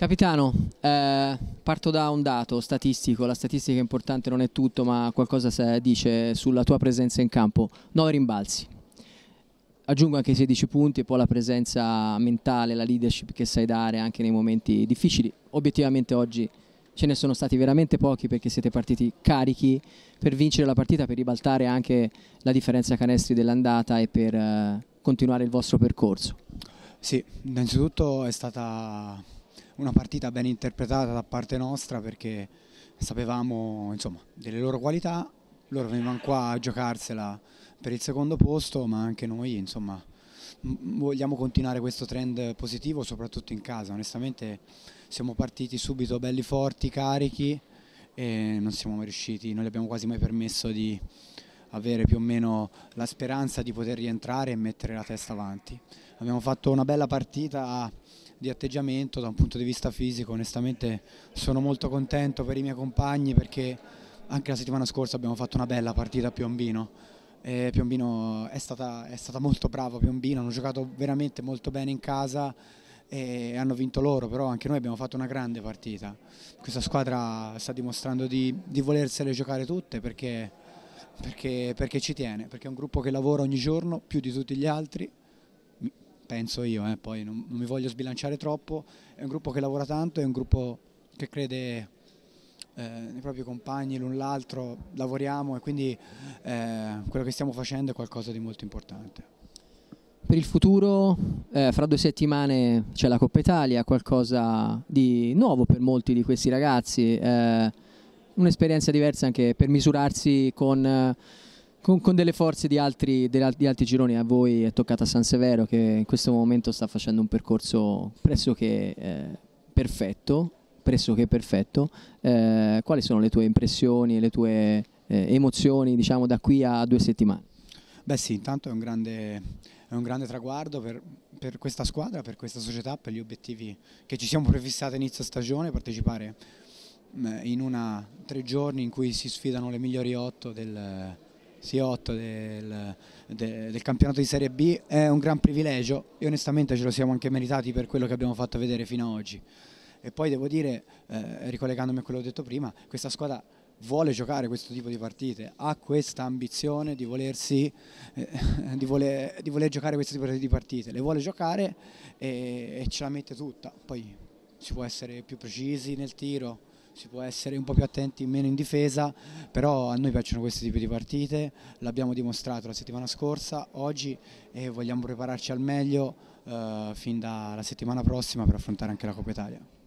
Capitano, eh, parto da un dato statistico, la statistica è importante non è tutto, ma qualcosa dice sulla tua presenza in campo, 9 rimbalzi. Aggiungo anche i 16 punti e poi la presenza mentale, la leadership che sai dare anche nei momenti difficili. Obiettivamente oggi ce ne sono stati veramente pochi perché siete partiti carichi per vincere la partita, per ribaltare anche la differenza canestri dell'andata e per eh, continuare il vostro percorso. Sì, innanzitutto è stata una partita ben interpretata da parte nostra perché sapevamo insomma, delle loro qualità, loro venivano qua a giocarsela per il secondo posto ma anche noi insomma, vogliamo continuare questo trend positivo soprattutto in casa, onestamente siamo partiti subito belli forti, carichi e non siamo mai riusciti, non gli abbiamo quasi mai permesso di avere più o meno la speranza di poter rientrare e mettere la testa avanti. Abbiamo fatto una bella partita di atteggiamento da un punto di vista fisico, onestamente sono molto contento per i miei compagni perché anche la settimana scorsa abbiamo fatto una bella partita a Piombino. E Piombino è stata, è stata molto brava Piombino, hanno giocato veramente molto bene in casa e hanno vinto loro, però anche noi abbiamo fatto una grande partita. Questa squadra sta dimostrando di, di volersele giocare tutte perché perché, perché, ci tiene, perché è un gruppo che lavora ogni giorno più di tutti gli altri, penso io, eh, poi non, non mi voglio sbilanciare troppo, è un gruppo che lavora tanto, è un gruppo che crede eh, nei propri compagni l'un l'altro, lavoriamo e quindi eh, quello che stiamo facendo è qualcosa di molto importante. Per il futuro, eh, fra due settimane c'è la Coppa Italia, qualcosa di nuovo per molti di questi ragazzi. Eh, un'esperienza diversa anche per misurarsi con... Eh, con, con, delle forze di altri, di altri, gironi. A voi è toccata San Severo che in questo momento sta facendo un percorso pressoché eh, perfetto. Pressoché perfetto. Eh, quali sono le tue impressioni e le tue eh, emozioni diciamo, da qui a due settimane? Beh sì, intanto è un grande, è un grande traguardo per, per questa squadra, per questa società, per gli obiettivi che ci siamo prefissati a inizio stagione, partecipare eh, in una, tre giorni in cui si sfidano le migliori otto del, eh, sì, otto del, eh, del, del campionato di Serie B è un gran privilegio e onestamente ce lo siamo anche meritati per quello che abbiamo fatto vedere fino ad oggi. E poi devo dire, eh, ricollegandomi a quello che ho detto prima, questa squadra vuole giocare questo tipo di partite, ha questa ambizione di, volersi, eh, di, voler, di voler, giocare questo tipo di partite, le vuole giocare e, e ce la mette tutta, poi si può essere più precisi nel tiro, si può essere un po' più attenti, meno in difesa, però a noi piacciono questi tipi di partite, l'abbiamo dimostrato la settimana scorsa, oggi e vogliamo prepararci al meglio eh, fin dalla settimana prossima per affrontare anche la Coppa Italia.